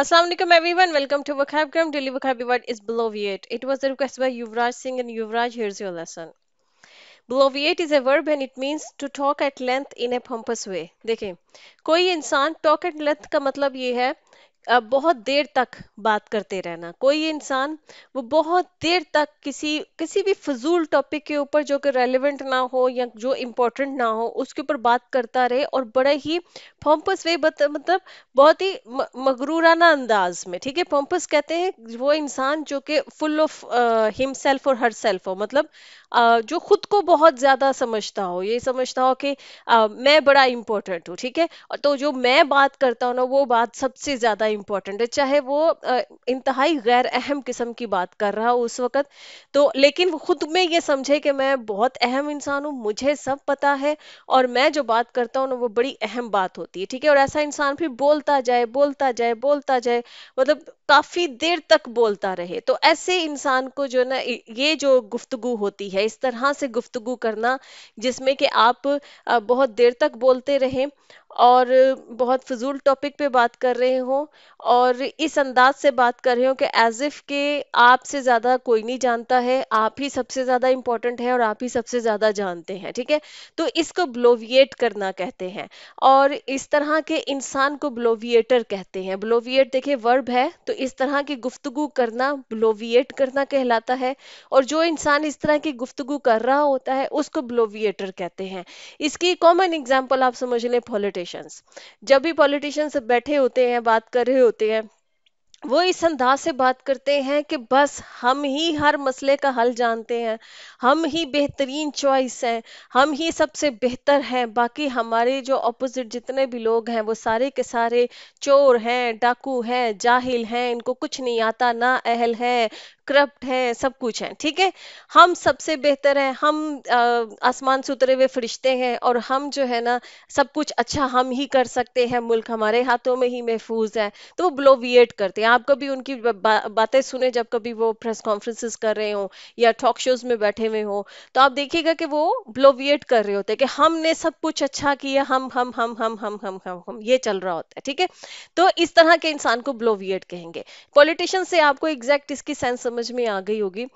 Assalamu alaikum everyone. Welcome to vocabulary. Daily vocabulary word is bloviate. It was a request by Yuvraj Singh and Yuvraj. Here's your lesson. Bloviate is a verb and it means to talk at length in a pompous way. dekhiye koi insaan talk at length ka matlab ye hai बहुत देर तक बात करते रहना कोई इंसान वो बहुत देर तक किसी किसी भी फजूल टॉपिक के ऊपर जो कि रेलिवेंट ना हो या जो इम्पोर्टेंट ना हो उसके ऊपर बात करता रहे और बड़ा ही पॉम्पस वे मतलब बहुत ही मगरूराना अंदाज में ठीक है पॉम्पस कहते हैं वो इंसान जो कि फुल ऑफ हिम सेल्फ और हर सेल्फ हो मतलब आ, जो खुद को बहुत ज्यादा समझता हो ये समझता हो कि आ, मैं बड़ा इंपॉर्टेंट हूँ ठीक है तो जो मैं बात करता हूँ ना वो बात सबसे ज्यादा इम्पोर्टेंट है चाहे वो इंतहाई गैर अहम किस्म की बात कर रहा हो उस वक्त तो लेकिन वो खुद में ये समझे कि मैं बहुत अहम इंसान हूँ मुझे सब पता है और मैं जो बात करता हूँ ना वो बड़ी अहम बात होती है ठीक है और ऐसा इंसान फिर बोलता जाए बोलता जाए बोलता जाए मतलब काफी देर तक बोलता रहे तो ऐसे इंसान को जो ना ये जो गुफ्तगु होती है इस तरह से गुफ्तगु करना जिसमें कि आप बहुत देर तक बोलते रहें और बहुत फजूल टॉपिक पे बात कर रहे हो और इस अंदाज से बात कर रहे हो कि एज इफ के आपसे ज़्यादा कोई नहीं जानता है आप ही सबसे ज़्यादा इंपॉर्टेंट है और आप ही सबसे ज़्यादा जानते हैं ठीक है तो इसको ब्लोविएट करना कहते हैं और इस तरह के इंसान को ब्लोविएटर कहते हैं ब्लोविएट देखिए वर्ब है तो इस तरह की गुफ्तगु करना ब्लोविएट करना कहलाता है और जो इंसान इस तरह की गुफ्तगु कर रहा होता है उसको ब्लोविएटर कहते हैं इसकी कॉमन एग्जाम्पल आप समझ लें पॉलिटिक्स पॉलिटिशियंस जब भी पॉलिटिशियंस बैठे होते हैं बात कर रहे होते हैं वो इस अंदाज से बात करते हैं कि बस हम ही हर मसले का हल जानते हैं हम ही बेहतरीन चॉइस हैं हम ही सबसे बेहतर हैं बाकी हमारे जो अपोजिट जितने भी लोग हैं वो सारे के सारे चोर हैं डाकू हैं जाहिल हैं इनको कुछ नहीं आता ना अहल है करप्ट है सब कुछ है ठीक है हम सबसे बेहतर है हम आसमान से उतरे हुए फरिश्ते हैं और हम जो है ना सब कुछ अच्छा हम ही कर सकते हैं मुल्क हमारे हाथों में ही महफूज है तो वो ब्लोविएट करते हैं आप कभी उनकी बा, बातें सुने जब कभी वो प्रेस कॉन्फ्रेंसिस कर रहे हो या टॉक शोज में बैठे हुए हो तो आप देखिएगा कि वो ब्लोविएट कर रहे होते हैं कि हमने सब कुछ अच्छा किया हम हम हम हम हम हम हम हम ये चल रहा होता है ठीक है तो इस तरह के इंसान को ब्लोविएट कहेंगे पॉलिटिशियन से आपको एग्जैक्ट इसकी सेंस समझ में आ गई होगी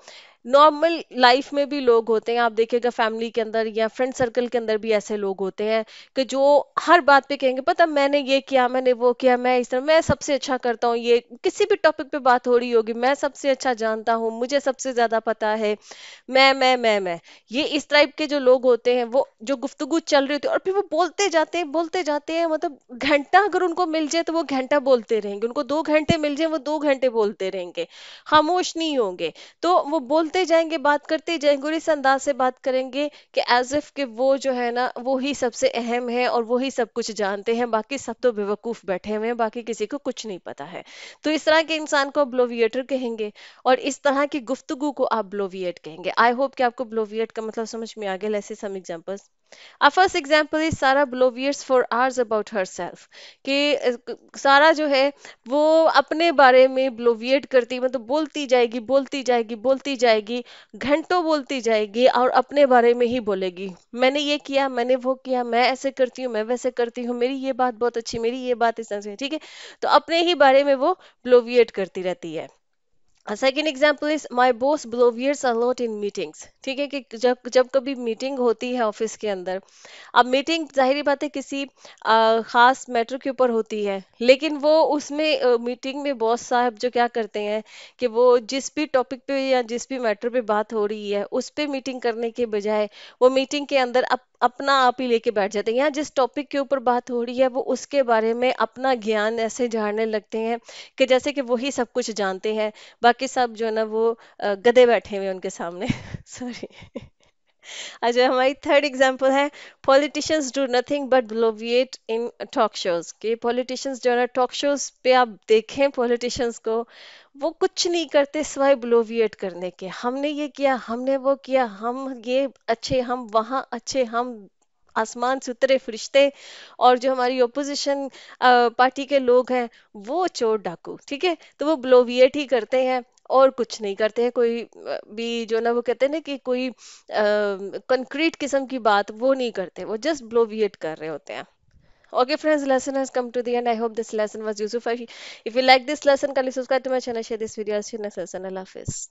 नॉर्मल लाइफ में भी लोग होते हैं आप देखिएगा फैमिली के अंदर या फ्रेंड सर्कल के अंदर भी ऐसे लोग होते हैं कि जो हर बात पे कहेंगे पता मैंने ये किया मैंने वो किया मैं इस तरह मैं सबसे अच्छा करता हूँ ये किसी भी टॉपिक पे बात हो रही होगी मैं सबसे अच्छा जानता हूँ मुझे सबसे ज्यादा पता है मैं मैं मैं मैं ये इस टाइप के जो लोग होते हैं वो जो गुफ्तगु चल रही होती है और फिर वो बोलते जाते हैं बोलते जाते हैं मतलब घंटा अगर उनको मिल जाए तो वो घंटा बोलते रहेंगे उनको दो घंटे मिल जाए वो दो घंटे बोलते रहेंगे खामोश नहीं होंगे तो वो बोलते करते जाएंगे बात करते जाएंगे और इस अंदाज से बात करेंगे कि एज इफ के वो जो है ना वो ही सबसे अहम है और वो ही सब कुछ जानते हैं बाकी सब तो बेवकूफ़ बैठे हुए हैं बाकी किसी को कुछ नहीं पता है तो इस तरह के इंसान को ब्लोवियटर कहेंगे और इस तरह की गुफ्तगु को आप ब्लोवियट कहेंगे आई होप कि आपको ब्लोवियट का मतलब समझ में आ गया ऐसे सम एग्जाम्पल्स अब first example is Sara bloviates for hours about हर सेल्फ कि सारा जो है वो अपने बारे में ब्लोविएट करती मतलब बोलती जाएगी बोलती जाएगी बोलती जाएगी घंटों बोलती जाएगी और अपने बारे में ही बोलेगी मैंने ये किया मैंने वो किया मैं ऐसे करती हूँ मैं वैसे करती हूँ मेरी ये बात बहुत अच्छी मेरी ये बात इस ठीक है तो अपने ही बारे में वो ब्लोविएट करती रहती है second example is my boss bloviates a lot in meetings ठीक है कि जब जब कभी मीटिंग होती है ऑफिस के अंदर अब मीटिंग जाहिर बात है किसी आ, खास मैटर के ऊपर होती है लेकिन वो उसमें मीटिंग में बॉस साहब जो क्या करते हैं कि वो जिस भी टॉपिक पे या जिस भी मैटर पे बात हो रही है उस पर मीटिंग करने के बजाय वो मीटिंग के अंदर अप, अपना आप ही लेके बैठ जाते हैं यहाँ जिस टॉपिक के ऊपर बात हो रही है वो उसके बारे में अपना ज्ञान ऐसे झाड़ने लगते हैं कि जैसे कि वही सब कुछ जानते हैं बाकी सब जो है ना वो गधे बैठे हुए उनके सामने सॉरी अच्छा हमारी थर्ड एग्जांपल है politicians do nothing but bloviate in talk shows के पॉलिटिशियंस जो है ना टॉक शोज पे आप देखें पॉलिटिशियंस को वो कुछ नहीं करते सिवाय ब्लोविएट करने के हमने ये किया हमने वो किया हम ये अच्छे हम वहाँ अच्छे हम आसमान से उतरे फरिश्ते और जो हमारी ओपोजिशन पार्टी के लोग हैं वो चोर डाकू ठीक है तो वो ब्लोविएट ही करते हैं और कुछ नहीं करते हैं कोई भी जो ना वो कहते हैं ना कि कोई कंक्रीट किस्म की बात वो नहीं करते वो जस्ट ब्लोवियट कर रहे होते हैं okay friends lesson has come to the end I hope this lesson was useful if you like this lesson कल subscribe to my channel share this video share next lesson अल्लाह हाफिज़